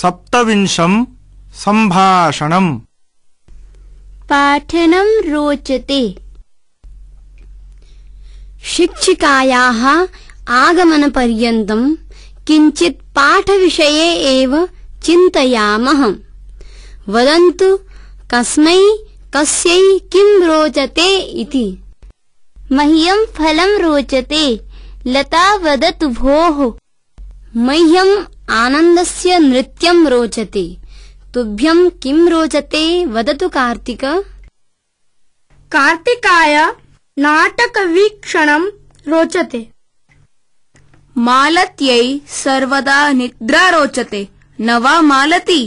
सप्तविंशम् सम्भाषणम् पाठनम् रोचते शिक्षिकायाः आगमनपर्यन्तम् किञ्चित् पाठविषये एव चिन्तयामः वदन्तु कस्मै कस्यै किम् रोचते इति मह्यम् फलम् रोचते लता वदतु भोः मह्यम् आनन्दस्य नृत्यं रोचते तुभ्यं किं रोचते वदतु कार्तिक कार्तिकाय नाटकवीक्षणं रोचते मालत्यै सर्वदा निद्रा रोचते न वा मालती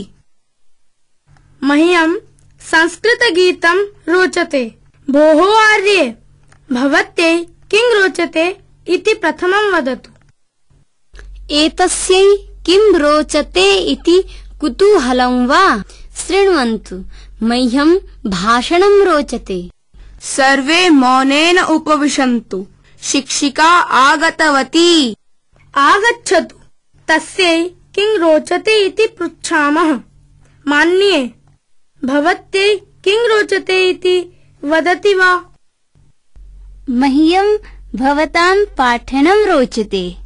मह्यं संस्कृतगीतं रोचते भोः आर्ये भवत्यै किं रोचते इति प्रथमं वदतु एतस्यै किम् रोचते इति कुतूहलं वा शृण्वन्तु शिक्षिका तस्यै किं रोचते इति पृच्छामः मान्ये भवत्यै किं रोचते इति वदति वा मह्यं भवतां पाठनं रोचते